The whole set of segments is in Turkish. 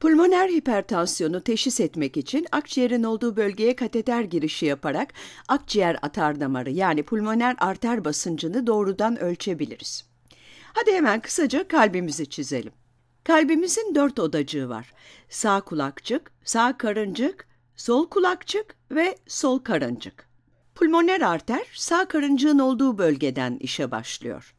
Pulmoner hipertansiyonu teşhis etmek için akciğerin olduğu bölgeye kateter girişi yaparak akciğer atar damarı yani pulmoner arter basıncını doğrudan ölçebiliriz. Hadi hemen kısaca kalbimizi çizelim. Kalbimizin dört odacığı var. Sağ kulakçık, sağ karıncık, sol kulakçık ve sol karıncık. Pulmoner arter sağ karıncığın olduğu bölgeden işe başlıyor.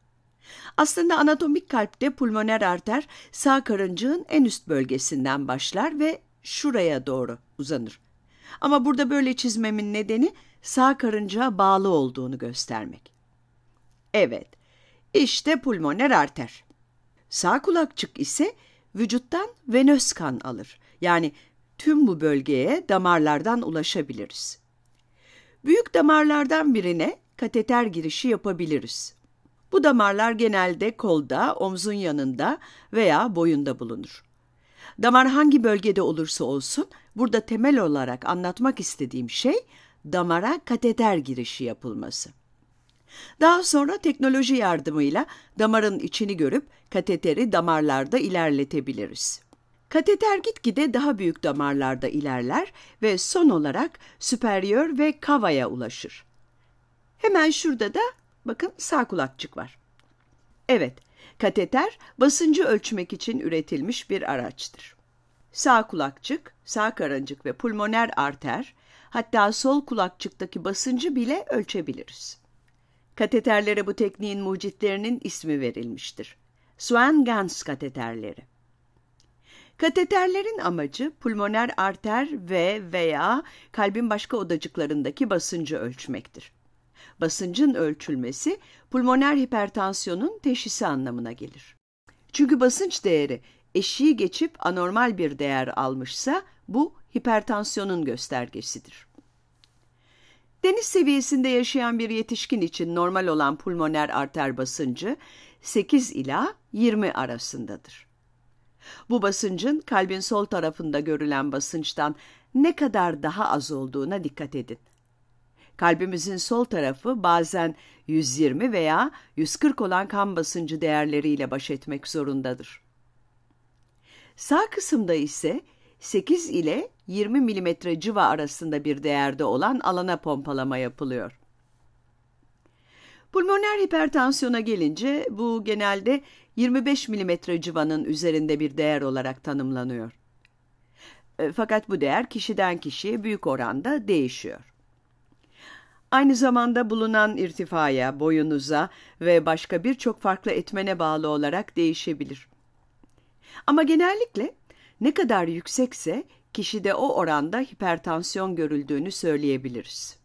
Aslında anatomik kalpte pulmoner arter sağ karıncığın en üst bölgesinden başlar ve şuraya doğru uzanır. Ama burada böyle çizmemin nedeni sağ karıncaya bağlı olduğunu göstermek. Evet, işte pulmoner arter. Sağ kulakçık ise vücuttan venöz kan alır. Yani tüm bu bölgeye damarlardan ulaşabiliriz. Büyük damarlardan birine kateter girişi yapabiliriz. Bu damarlar genelde kolda, omzun yanında veya boyunda bulunur. Damar hangi bölgede olursa olsun, burada temel olarak anlatmak istediğim şey damara kateter girişi yapılması. Daha sonra teknoloji yardımıyla damarın içini görüp kateteri damarlarda ilerletebiliriz. Kateter gitgide daha büyük damarlarda ilerler ve son olarak süperyör ve kavaya ulaşır. Hemen şurada da Bakın sağ kulakçık var. Evet, kateter basıncı ölçmek için üretilmiş bir araçtır. Sağ kulakçık, sağ karancık ve pulmoner arter, hatta sol kulakçıktaki basıncı bile ölçebiliriz. Kateterlere bu tekniğin mucitlerinin ismi verilmiştir. Swan-Ganz kateterleri. Kateterlerin amacı pulmoner arter ve veya kalbin başka odacıklarındaki basıncı ölçmektir. Basıncın ölçülmesi pulmoner hipertansiyonun teşhisi anlamına gelir. Çünkü basınç değeri eşiği geçip anormal bir değer almışsa bu hipertansiyonun göstergesidir. Deniz seviyesinde yaşayan bir yetişkin için normal olan pulmoner arter basıncı 8 ila 20 arasındadır. Bu basıncın kalbin sol tarafında görülen basınçtan ne kadar daha az olduğuna dikkat edin. Kalbimizin sol tarafı bazen 120 veya 140 olan kan basıncı değerleriyle baş etmek zorundadır. Sağ kısımda ise 8 ile 20 mm civa arasında bir değerde olan alana pompalama yapılıyor. Pulmoner hipertansiyona gelince bu genelde 25 mm civanın üzerinde bir değer olarak tanımlanıyor. E, fakat bu değer kişiden kişiye büyük oranda değişiyor. Aynı zamanda bulunan irtifaya, boyunuza ve başka birçok farklı etmene bağlı olarak değişebilir. Ama genellikle ne kadar yüksekse kişide o oranda hipertansiyon görüldüğünü söyleyebiliriz.